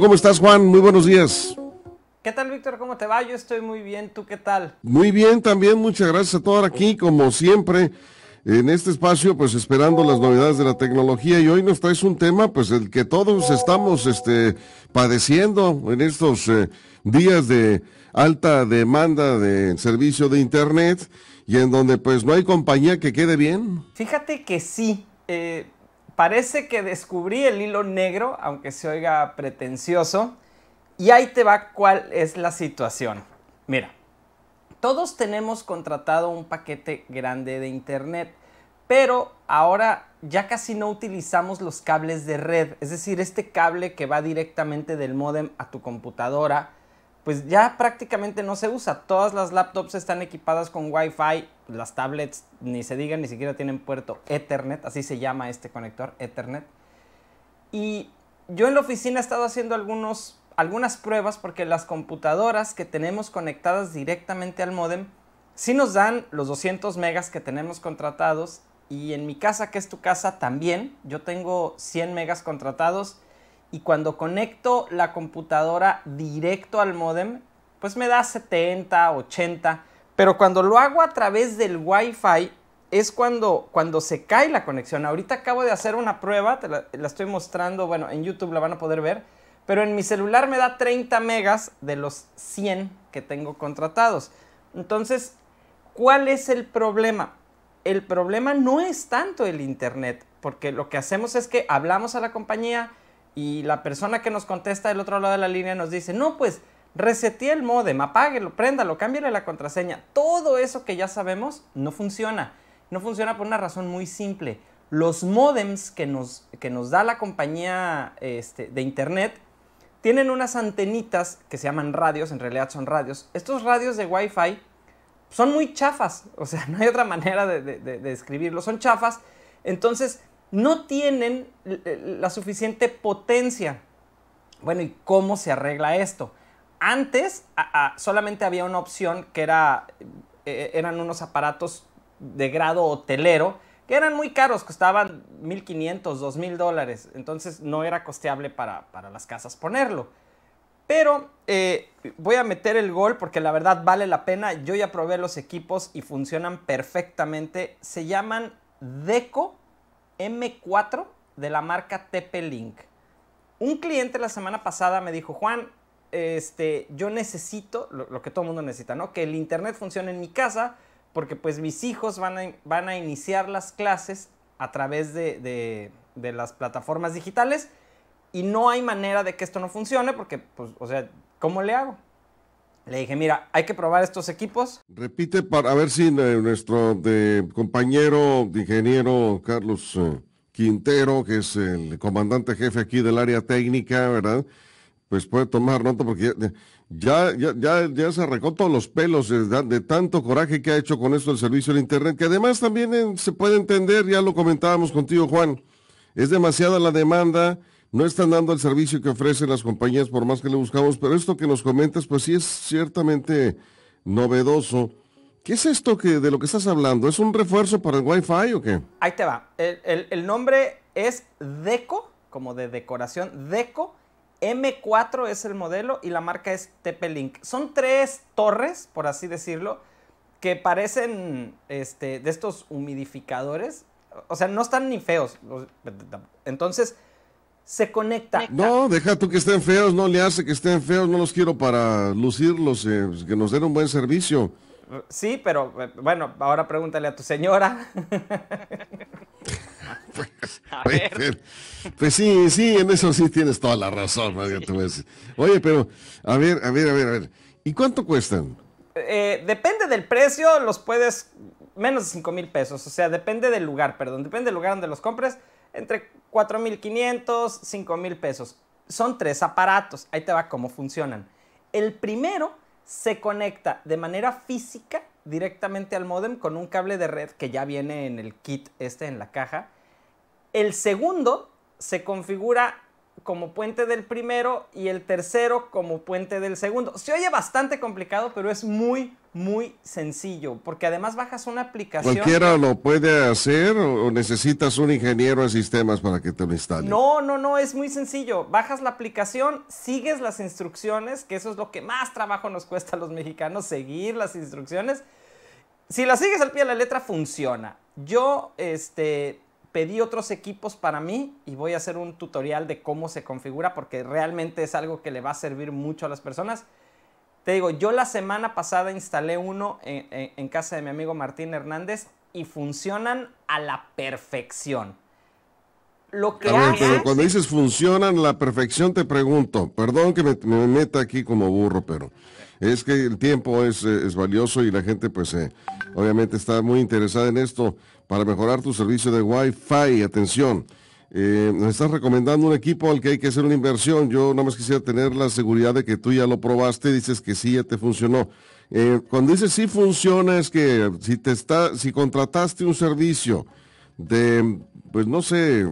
¿Cómo estás, Juan? Muy buenos días. ¿Qué tal, Víctor? ¿Cómo te va? Yo estoy muy bien. ¿Tú qué tal? Muy bien también. Muchas gracias a todos aquí, como siempre, en este espacio, pues esperando las novedades de la tecnología. Y hoy nos traes un tema, pues el que todos estamos este, padeciendo en estos eh, días de alta demanda de servicio de Internet y en donde pues no hay compañía que quede bien. Fíjate que sí. Eh, parece que descubrí el hilo negro, aunque se oiga pretencioso, y ahí te va cuál es la situación. Mira, todos tenemos contratado un paquete grande de internet, pero ahora ya casi no utilizamos los cables de red, es decir, este cable que va directamente del modem a tu computadora pues ya prácticamente no se usa. Todas las laptops están equipadas con Wi-Fi, las tablets ni se digan, ni siquiera tienen puerto Ethernet, así se llama este conector, Ethernet. Y yo en la oficina he estado haciendo algunos, algunas pruebas porque las computadoras que tenemos conectadas directamente al modem sí nos dan los 200 megas que tenemos contratados y en mi casa, que es tu casa también, yo tengo 100 megas contratados y cuando conecto la computadora directo al modem, pues me da 70, 80, pero cuando lo hago a través del Wi-Fi es cuando, cuando se cae la conexión. Ahorita acabo de hacer una prueba, te la, estoy mostrando, bueno, en YouTube la van a poder ver, pero en mi celular me da 30 megas de los 100 que tengo contratados. Entonces, ¿cuál es el problema? El problema no es tanto el Internet, porque lo que hacemos es que hablamos a la compañía, y la persona que nos contesta del otro lado de la línea nos dice, no, pues reseté el modem, apáguelo, préndalo, cámbiale la contraseña. Todo eso que ya sabemos no funciona. No funciona por una razón muy simple. Los modems que nos, que nos da la compañía este, de internet tienen unas antenitas que se llaman radios, en realidad son radios. Estos radios de Wi-Fi son muy chafas, o sea, no hay otra manera de, de, son chafas. Entonces, no tienen eh, eh, la suficiente potencia. Bueno, ¿y cómo se arregla esto? Antes solamente había una opción que era, eh, eran unos aparatos de grado hotelero que eran muy caros, costaban 1.500, 2.000 dólares, entonces no era costeable para, las casas ponerlo. Pero voy a meter el gol porque la verdad vale la pena. Yo ya probé los equipos y funcionan perfectamente. Se llaman Deco M4 de la marca TP-Link. Un cliente la semana pasada me dijo, Juan, este, yo necesito, lo, que todo el mundo necesita, ¿no? Que el internet funcione en mi casa, porque pues mis hijos van a, van a iniciar las clases a través de, las plataformas digitales y no hay manera de que esto no funcione, porque, pues, o sea, ¿cómo le hago? Le dije, mira, hay que probar estos equipos. Repite para a ver si eh, nuestro de, compañero de ingeniero Carlos eh, Quintero, que es el comandante jefe aquí del área técnica, ¿verdad? Pues puede tomar nota porque ya, ya, ya, se arrancó todos los pelos de, tanto coraje que ha hecho con esto el servicio de Internet, que además también eh, se puede entender, ya lo comentábamos contigo, Juan, es demasiada la demanda no están dando el servicio que ofrecen las compañías por más que le buscamos, pero esto que nos comentas, pues sí es ciertamente novedoso. ¿Qué es esto que, de lo que estás hablando? ¿Es un refuerzo para el Wi-Fi o qué? Ahí te va. El, nombre es Deco, como de decoración, Deco. M4 es el modelo y la marca es TP-Link. Son tres torres, por así decirlo, que parecen este, de estos humidificadores. O sea, no están ni feos. Entonces, se conecta. No, deja tú que estén feos, no le hace que estén feos, no los quiero para lucirlos, eh, pues, que nos den un buen servicio. Sí, pero eh, bueno, ahora pregúntale a tu señora. Pues, pues, pues, sí, sí, en eso sí tienes toda la razón. Oye, pero a ver, a ver, a ver, a ver. ¿Y cuánto cuestan? Eh, depende del precio, los puedes menos de 5 mil pesos. O sea, depende del lugar, perdón, depende del lugar donde los compres entre 4.500, 5.000 pesos. Son tres aparatos. Ahí te va cómo funcionan. El primero se conecta de manera física directamente al modem con un cable de red que ya viene en el kit este en la caja. El segundo se configura como puente del primero y el tercero como puente del segundo. Se oye bastante complicado, pero es muy, muy sencillo, porque además bajas una aplicación. ¿Cualquiera lo puede hacer o necesitas un ingeniero de sistemas para que te lo instale? No, no, no, es muy sencillo. Bajas la aplicación, sigues las instrucciones, que eso es lo que más trabajo nos cuesta a los mexicanos, seguir las instrucciones. Si las sigues al pie de la letra, funciona. Yo, este, pedí otros equipos para mí y voy a hacer un tutorial de cómo se configura porque realmente es algo que le va a servir mucho a las personas. Te digo, yo la semana pasada instalé uno en, casa de mi amigo Martín Hernández y funcionan a la perfección. Lo que cuando dices funcionan a la perfección, te pregunto, perdón que me, meta aquí como burro, pero es que el tiempo es, eh, valioso y la gente pues eh, obviamente está muy interesada en esto para mejorar tu servicio de Wi-Fi. Atención, eh, nos estás recomendando un equipo al que hay que hacer una inversión. Yo nada más quisiera tener la seguridad de que tú ya lo probaste, dices que sí, ya te funcionó. Eh, cuando dices sí funciona es que si te está, si contrataste un servicio de, pues no sé,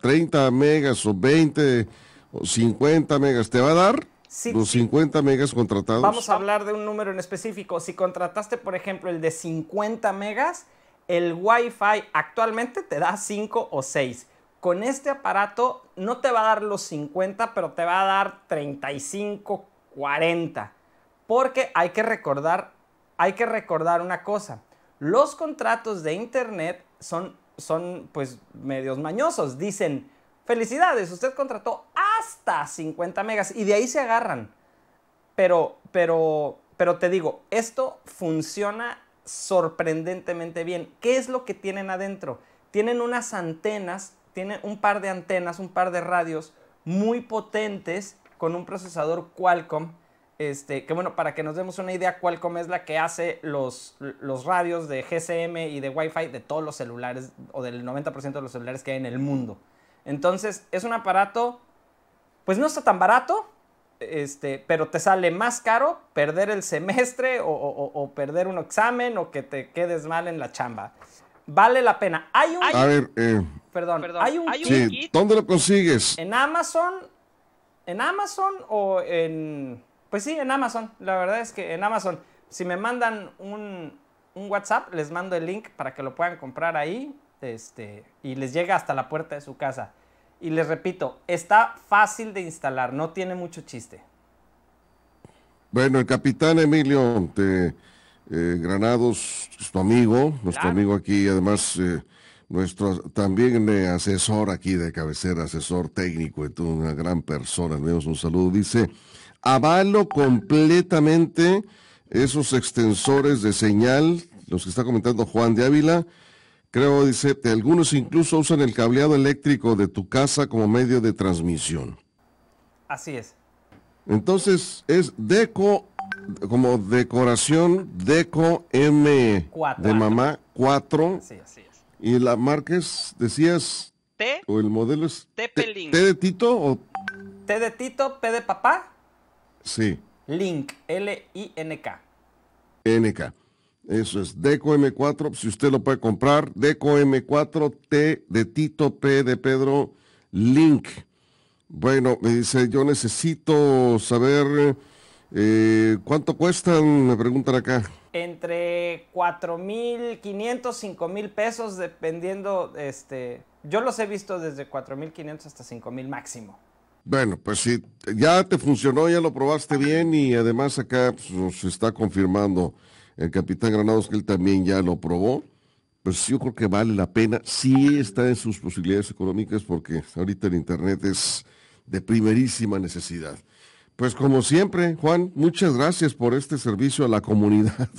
30 eh, megas o 20 o 50 megas, ¿te va a dar? los 50 megas contratados. Vamos a hablar de un número en específico. Si contrataste, por ejemplo, el de 50 megas, el Wi-Fi actualmente te da 5 o 6. Con este aparato no te va a dar los 50, pero te va a dar 35, 40. Porque hay que recordar, hay que recordar una cosa. Los contratos de internet son, son pues medios mañosos. Dicen, felicidades, usted contrató hasta 50 megas y de ahí se agarran. Pero, pero, pero te digo, esto funciona sorprendentemente bien. ¿Qué es lo que tienen adentro? Tienen unas antenas, tienen un par de antenas, un par de radios muy potentes con un procesador Qualcomm. Este, que bueno, para que nos demos una idea, Qualcomm es la que hace los, los radios de GSM y de Wi-Fi de todos los celulares o del 90% de los celulares que hay en el mundo. Entonces, es un aparato, pues no está tan barato, este, pero te sale más caro perder el semestre o, perder un examen o que te quedes mal en la chamba. Vale la pena. Hay un... A ver, eh, perdón, ¿Dónde lo consigues? En Amazon. ¿En Amazon o en...? Pues sí, en Amazon. La verdad es que en Amazon. Si me mandan un, un WhatsApp, les mando el link para que lo puedan comprar ahí. Este, y les llega hasta la puerta de su casa. Y les repito, está fácil de instalar, no tiene mucho chiste. Bueno, el capitán Emilio de eh, Granados, tu amigo, nuestro amigo aquí, además, eh, nuestro también eh, asesor aquí de cabecera, asesor técnico, una gran persona, le damos un saludo, dice, avalo completamente esos extensores de señal, los que está comentando Juan de Ávila, Creo, dice, algunos incluso usan el cableado eléctrico de tu casa como medio de transmisión. Así es. Entonces es deco, como decoración, deco M de mamá 4. Sí, así es. Y la marca es, decías... T. O el modelo es... T, de Tito o... T de Tito, P de papá. Sí. Link, L-I-N-K. n N-K. Eso es Deco M4. Si usted lo puede comprar, Deco M4 T de Tito P de Pedro Link. Bueno, me dice, yo necesito saber eh, cuánto cuestan, me preguntan acá. Entre 4,500, 5,000 pesos, dependiendo, este, yo los he visto desde 4,500 hasta 5,000 máximo. Bueno, pues si ya te funcionó, ya lo probaste bien y además acá se pues, está confirmando el capitán Granados, que él también ya lo probó, pues yo creo que vale la pena, sí está en sus posibilidades económicas, porque ahorita el Internet es de primerísima necesidad. Pues como siempre, Juan, muchas gracias por este servicio a la comunidad.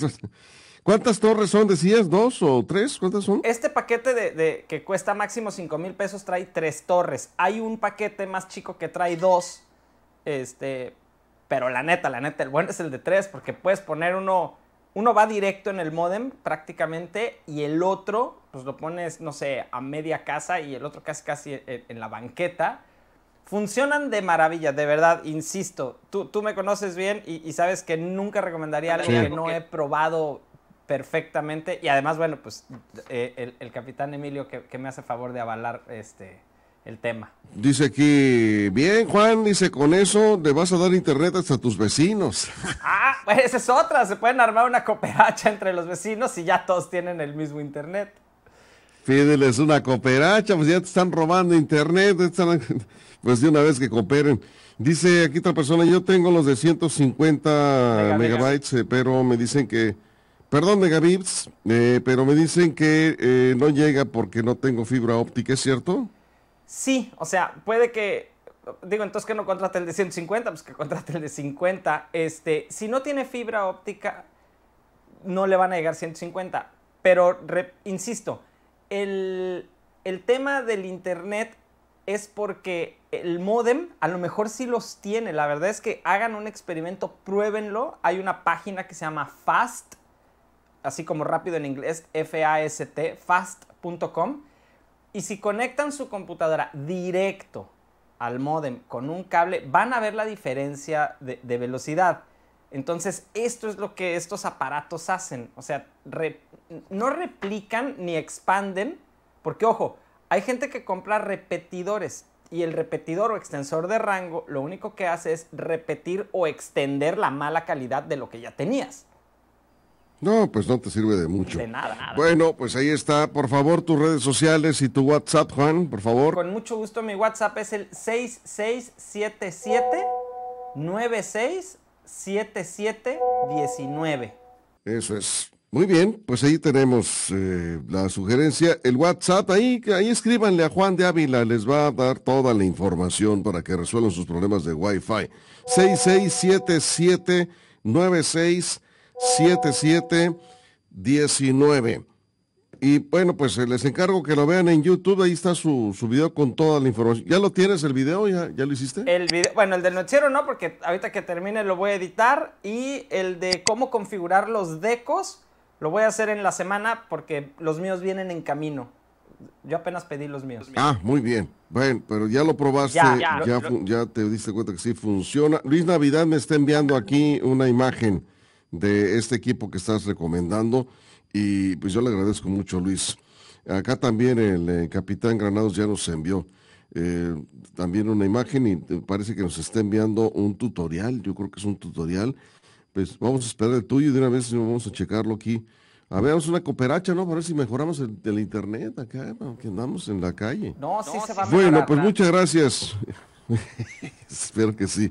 ¿Cuántas torres son? ¿Decías dos o tres? ¿Cuántas son? Este paquete de, que cuesta máximo cinco mil pesos trae tres torres. Hay un paquete más chico que trae dos. Este, pero la neta, la neta, el bueno es el de tres porque puedes poner uno uno va directo en el modem prácticamente y el otro, pues lo pones, no sé, a media casa y el otro casi casi eh, eh, en, la banqueta. Funcionan de maravilla, de verdad, insisto. Tú, tú me conoces bien y, sabes que nunca recomendaría algo que no he probado perfectamente. Y además, bueno, pues eh, el, capitán Emilio que, que, me hace favor de avalar este, el tema. Dice aquí, bien Juan, dice, con eso le vas a dar internet hasta tus vecinos. Ah, pues esa es otra, se pueden armar una cooperacha entre los vecinos y ya todos tienen el mismo internet. Fíjeles, una cooperacha, pues ya te están robando internet, pues de una vez que cooperen. Dice aquí otra persona, yo tengo los de 150 megabytes, eh, pero me dicen que, perdón megabits, eh, pero me dicen que eh, no llega porque no tengo fibra óptica, ¿es cierto? Sí, o sea, puede que digo, entonces que no contrate el de 150, pues que contrate el de 50. Este, si no tiene fibra óptica, no le van a llegar 150. Pero, insisto, el, el, tema del Internet es porque el modem a lo mejor sí los tiene. La verdad es que hagan un experimento, pruébenlo. Hay una página que se llama Fast, así como rápido en inglés, F-A-S-T, fast.com y si conectan su computadora directo al modem con un cable, van a ver la diferencia de, velocidad. Entonces, esto es lo que estos aparatos hacen. O sea, no replican ni expanden, porque ojo, hay gente que compra repetidores y el repetidor o extensor de rango lo único que hace es repetir o extender la mala calidad de lo que ya tenías. No, pues no te sirve de mucho. De nada, Bueno, pues ahí está. Por favor, tus redes sociales y tu WhatsApp, Juan, por favor. Con mucho gusto, mi WhatsApp es el 6677-967719. Eso es. Muy bien, pues ahí tenemos eh, la sugerencia. El WhatsApp, ahí, ahí escríbanle a Juan de Ávila, les va a dar toda la información para que resuelvan sus problemas de Wi-Fi. 6677 7719. Y bueno, pues eh, les encargo que lo vean en YouTube, ahí está su, video con toda la información. ¿Ya lo tienes el video? ¿Ya, ya lo hiciste? El video, bueno, el del noticiero no, porque ahorita que termine lo voy a editar. Y el de cómo configurar los decos, lo voy a hacer en la semana porque los míos vienen en camino. Yo apenas pedí los míos. Ah, muy bien. Bueno, pero ya lo probaste, ya, ya te diste cuenta que sí funciona. Luis Navidad me está enviando aquí una imagen de este equipo que estás recomendando. Y pues yo le agradezco mucho, Luis. Acá también el eh, capitán Granados ya nos envió eh, también una imagen y parece que nos está enviando un tutorial. Yo creo que es un tutorial. Pues vamos a esperar el tuyo y de una vez vamos a checarlo aquí. A ver, vamos una cooperacha, ¿no? Para ver si mejoramos el, internet acá, aunque andamos en la calle. No, sí se va a Bueno, pues muchas gracias. Espero que sí.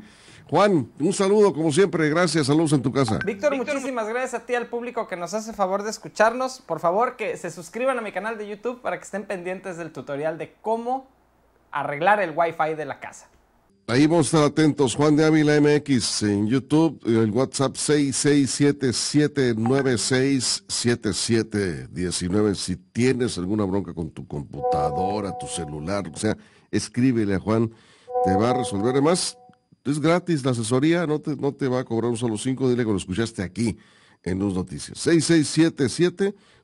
Juan, un saludo como siempre, gracias, saludos en tu casa. Víctor, muchísimas gracias a ti, al público que nos hace favor de escucharnos. Por favor, que se suscriban a mi canal de YouTube para que estén pendientes del tutorial de cómo arreglar el Wi-Fi de la casa. Ahí vamos a estar atentos, Juan de Ávila MX en YouTube, el WhatsApp 6677967719. Si tienes alguna bronca con tu computadora, tu celular, o sea, escríbele a Juan, te va a resolver. Además, es gratis la asesoría, no te, va a cobrar un solo cinco, dile que lo escuchaste aquí en los Noticias.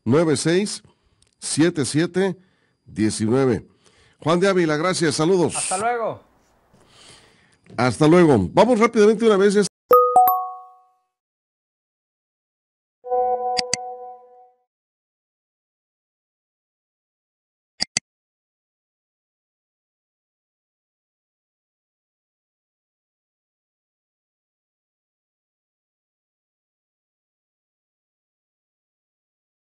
6677-9677-19. Juan de Ávila, gracias, saludos. Hasta luego. Hasta luego. Vamos rápidamente una vez.